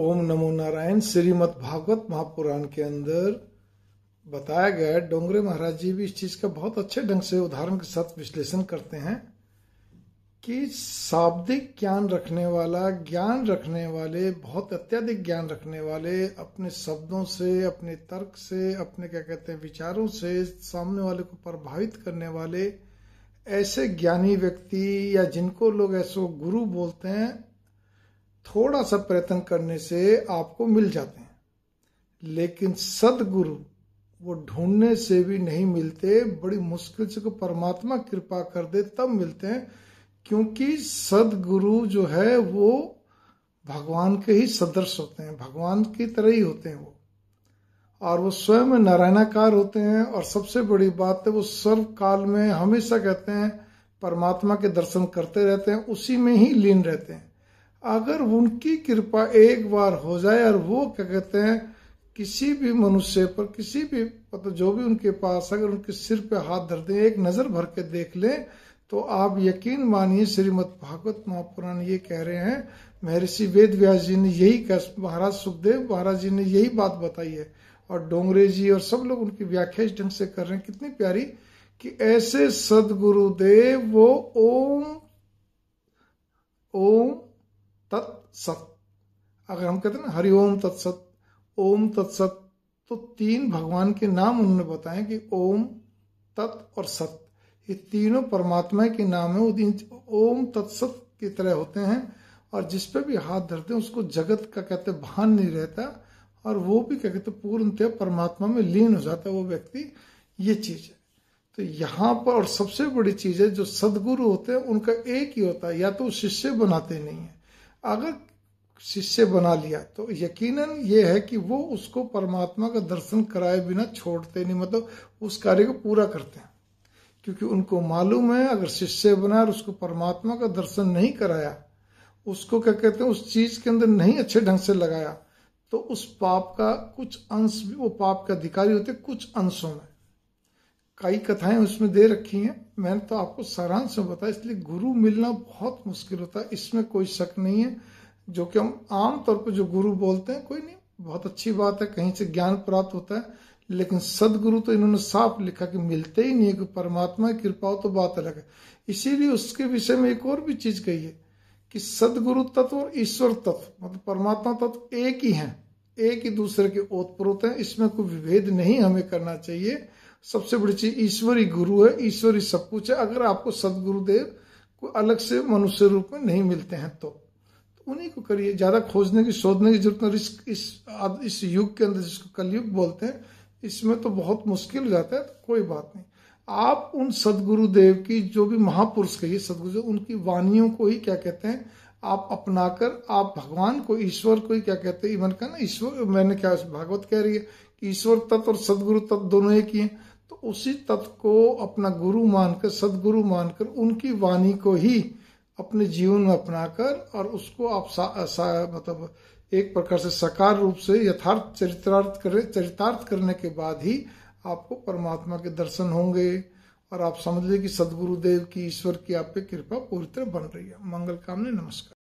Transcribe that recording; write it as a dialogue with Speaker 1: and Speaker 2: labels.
Speaker 1: ओम नमो नारायण श्रीमद भागवत महापुराण के अंदर बताया गया डोंगरे महाराज जी भी इस चीज का बहुत अच्छे ढंग से उदाहरण के साथ विश्लेषण करते हैं कि शाब्दिक ज्ञान रखने वाला ज्ञान रखने वाले बहुत अत्यधिक ज्ञान रखने वाले अपने शब्दों से अपने तर्क से अपने क्या कहते हैं विचारों से सामने वाले को प्रभावित करने वाले ऐसे ज्ञानी व्यक्ति या जिनको लोग ऐसे गुरु बोलते हैं थोड़ा सा प्रयत्न करने से आपको मिल जाते हैं लेकिन सदगुरु वो ढूंढने से भी नहीं मिलते बड़ी मुश्किल से को परमात्मा कृपा कर दे तब मिलते हैं क्योंकि सदगुरु जो है वो भगवान के ही सदृश होते हैं भगवान की तरह ही होते हैं वो और वो स्वयं नारायणाकार होते हैं और सबसे बड़ी बात है वो सर्व काल में हमेशा कहते हैं परमात्मा के दर्शन करते रहते हैं उसी में ही लीन रहते हैं अगर उनकी कृपा एक बार हो जाए और वो क्या कहते हैं किसी भी मनुष्य पर किसी भी पता मतलब जो भी उनके पास अगर उनके सिर पे हाथ धर दें एक नज़र भर के देख लें तो आप यकीन मानिए श्रीमद भागवत महापुराण ये कह रहे हैं महर्षि वेद व्यास जी ने यही कह महाराज सुखदेव महाराज जी ने यही बात बताई है और डोंगरे जी और सब लोग उनकी व्याख्या इस ढंग से कर रहे हैं कितनी प्यारी कि ऐसे सदगुरुदेव वो ओम ओम तत्सत अगर हम कहते हैं ना हरि ओम तत्सत ओम तत्सत तो तीन भगवान के नाम उन्होंने बताए कि ओम तत् और सत ये तीनों परमात्मा के नाम है ओम तत्सत की तरह होते हैं और जिस पे भी हाथ धरते हैं उसको जगत का कहते भान नहीं रहता और वो भी क्या कहते पूर्णतः परमात्मा में लीन हो जाता है वो व्यक्ति ये चीज है तो यहाँ पर और सबसे बड़ी चीज है जो सदगुरु होते हैं उनका एक ही होता है या तो शिष्य बनाते नहीं है अगर शिष्य बना लिया तो यकीनन ये है कि वो उसको परमात्मा का दर्शन कराए बिना छोड़ते नहीं मतलब उस कार्य को पूरा करते हैं क्योंकि उनको मालूम है अगर शिष्य बना और उसको परमात्मा का दर्शन नहीं कराया उसको क्या कहते हैं उस चीज के अंदर नहीं अच्छे ढंग से लगाया तो उस पाप का कुछ अंश भी वो पाप के अधिकारी होते कुछ अंशों में कई कथाएं उसमें दे रखी हैं मैंने तो आपको सारांश में बताया इसलिए गुरु मिलना बहुत मुश्किल होता है इसमें कोई शक नहीं है जो कि हम आमतौर पर जो गुरु बोलते हैं कोई नहीं बहुत अच्छी बात है कहीं से ज्ञान प्राप्त होता है लेकिन सदगुरु तो इन्होंने साफ लिखा कि मिलते ही नहीं है कि परमात्मा की कृपा तो बात अलग है इसीलिए उसके विषय में एक और भी चीज कही है कि सदगुरु तत्व और ईश्वर तत्व मतलब परमात्मा तत्व एक ही है एक ही दूसरे के ओतप्रोत है इसमें कोई विभेद नहीं हमें करना चाहिए सबसे बड़ी चीज ईश्वरी गुरु है ईश्वरी सब कुछ है अगर आपको सदगुरुदेव को अलग से मनुष्य रूप में नहीं मिलते हैं तो, तो उन्हीं को करिए ज्यादा खोजने की शोधने की जरूरत इस इस युग के अंदर जिसको कलयुग बोलते हैं इसमें तो बहुत मुश्किल हो जाता है तो कोई बात नहीं आप उन सदगुरुदेव की जो भी महापुरुष कहिए सदगुरु उनकी वाणियों को ही क्या कहते हैं आप अपनाकर आप भगवान को ईश्वर को ही क्या कहते हैं इवन का ना ईश्वर मैंने क्या भागवत कह रही है कि ईश्वर तत्व और सदगुरु तत्व दोनों एक ही है तो उसी तत्व को अपना गुरु मानकर सदगुरु मानकर उनकी वाणी को ही अपने जीवन में अपनाकर और उसको आप सा, सा, मतलब एक प्रकार से साकार रूप से यथार्थ चरित्रार्थ कर चरितार्थ करने के बाद ही आपको परमात्मा के दर्शन होंगे और आप समझ लें कि सदगुरुदेव की ईश्वर की आप पे कृपा पूरी तरह बन रही है मंगल कामने नमस्कार